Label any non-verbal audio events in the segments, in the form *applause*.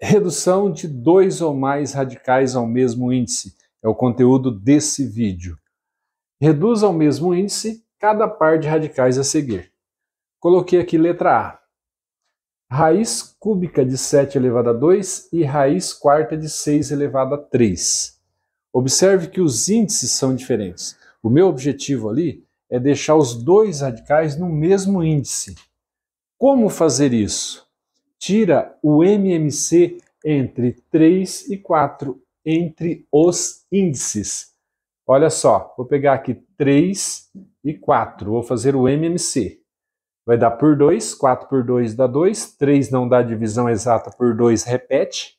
Redução de dois ou mais radicais ao mesmo índice é o conteúdo desse vídeo. Reduz ao mesmo índice cada par de radicais a seguir. Coloquei aqui letra A. Raiz cúbica de 7 elevado a 2 e raiz quarta de 6 elevado a 3. Observe que os índices são diferentes. O meu objetivo ali é deixar os dois radicais no mesmo índice. Como fazer isso? tira o MMC entre 3 e 4, entre os índices. Olha só, vou pegar aqui 3 e 4, vou fazer o MMC. Vai dar por 2, 4 por 2 dá 2, 3 não dá divisão exata por 2, repete.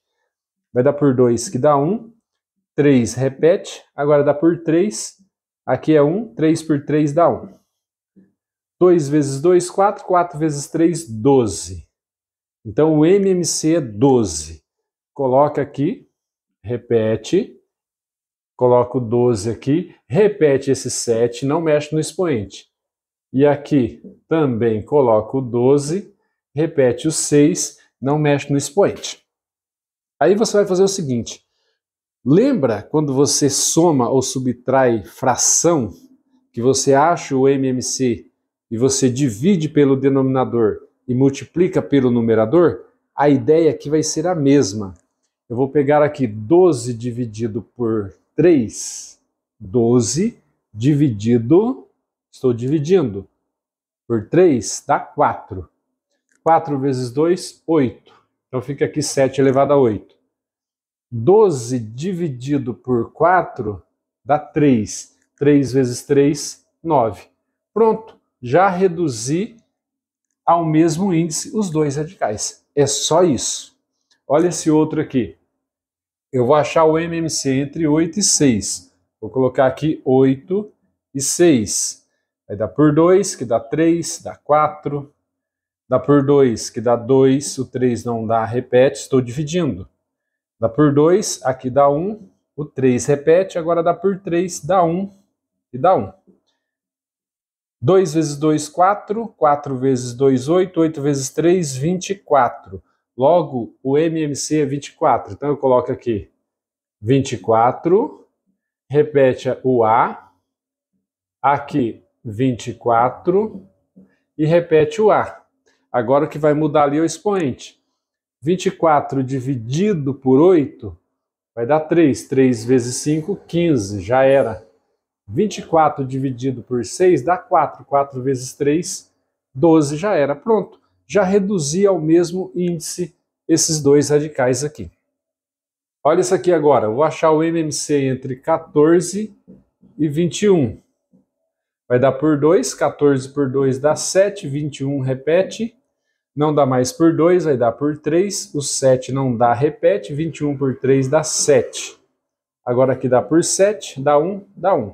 Vai dar por 2 que dá 1, 3 repete, agora dá por 3, aqui é 1, 3 por 3 dá 1. 2 vezes 2, 4, 4 vezes 3, 12. Então, o MMC 12. Coloca aqui, repete, coloca o 12 aqui, repete esse 7, não mexe no expoente. E aqui também coloca o 12, repete o 6, não mexe no expoente. Aí você vai fazer o seguinte: lembra quando você soma ou subtrai fração, que você acha o MMC e você divide pelo denominador e multiplica pelo numerador, a ideia aqui vai ser a mesma. Eu vou pegar aqui 12 dividido por 3, 12 dividido, estou dividindo, por 3 dá 4. 4 vezes 2, 8. Então fica aqui 7 elevado a 8. 12 dividido por 4 dá 3. 3 vezes 3, 9. Pronto, já reduzi ao mesmo índice os dois radicais. É só isso. Olha esse outro aqui. Eu vou achar o MMC entre 8 e 6. Vou colocar aqui 8 e 6. Vai dar por 2, que dá 3, dá 4. Dá por 2, que dá 2, o 3 não dá, repete, estou dividindo. Dá por 2, aqui dá 1, o 3 repete, agora dá por 3, dá 1 e dá 1. 2 vezes 2, 4. 4 vezes 2, 8. 8 vezes 3, 24. Logo, o MMC é 24. Então, eu coloco aqui 24. Repete o A. Aqui, 24. E repete o A. Agora, o que vai mudar ali é o expoente. 24 dividido por 8 vai dar 3. 3 vezes 5, 15. Já era. 24 dividido por 6 dá 4. 4 vezes 3, 12 já era. Pronto. Já reduzi ao mesmo índice esses dois radicais aqui. Olha isso aqui agora. Vou achar o MMC entre 14 e 21. Vai dar por 2. 14 por 2 dá 7. 21 repete. Não dá mais por 2, vai dar por 3. O 7 não dá, repete. 21 por 3 dá 7. Agora aqui dá por 7, dá 1, dá 1.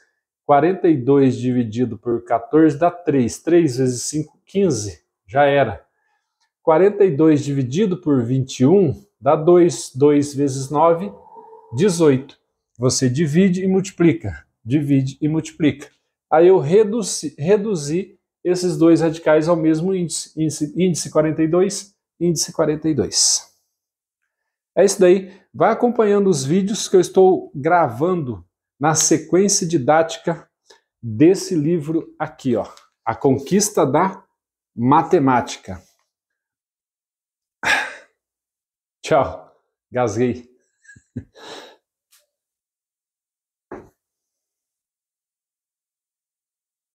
42 dividido por 14 dá 3. 3 vezes 5, 15. Já era. 42 dividido por 21 dá 2. 2 vezes 9, 18. Você divide e multiplica. Divide e multiplica. Aí eu reduzi, reduzi esses dois radicais ao mesmo índice, índice, índice 42, índice 42. É isso daí. Vai acompanhando os vídeos que eu estou gravando na sequência didática desse livro aqui, ó, A Conquista da Matemática. *sighs* Tchau, gasguei. *laughs*